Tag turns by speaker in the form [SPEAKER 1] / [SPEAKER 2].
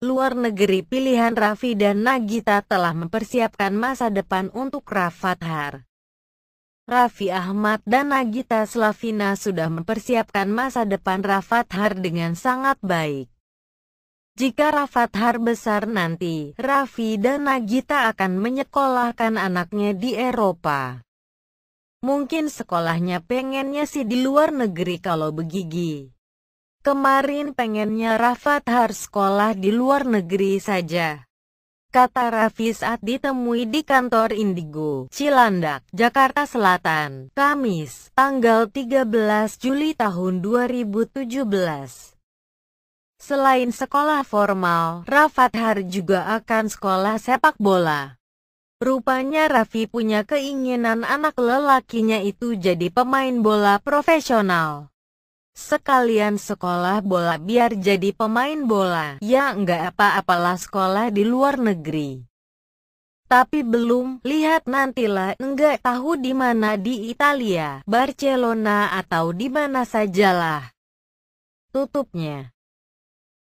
[SPEAKER 1] luar negeri pilihan Raffi dan Nagita telah mempersiapkan masa depan untuk Rafathar. Raffi Ahmad dan Nagita Slavina sudah mempersiapkan masa depan Rafathar dengan sangat baik. Jika Rafathar besar nanti, Raffi dan Nagita akan menyekolahkan anaknya di Eropa. Mungkin sekolahnya pengennya sih di luar negeri kalau begigi. Kemarin pengennya Rafat harus sekolah di luar negeri saja. Kata Raffi saat ditemui di kantor Indigo, Cilandak, Jakarta Selatan, Kamis, tanggal 13 Juli tahun 2017. Selain sekolah formal, Rafat Har juga akan sekolah sepak bola. Rupanya Raffi punya keinginan anak lelakinya itu jadi pemain bola profesional. Sekalian sekolah bola biar jadi pemain bola. Ya enggak apa-apalah sekolah di luar negeri. Tapi belum, lihat nantilah, enggak tahu di mana di Italia, Barcelona atau di mana sajalah. Tutupnya.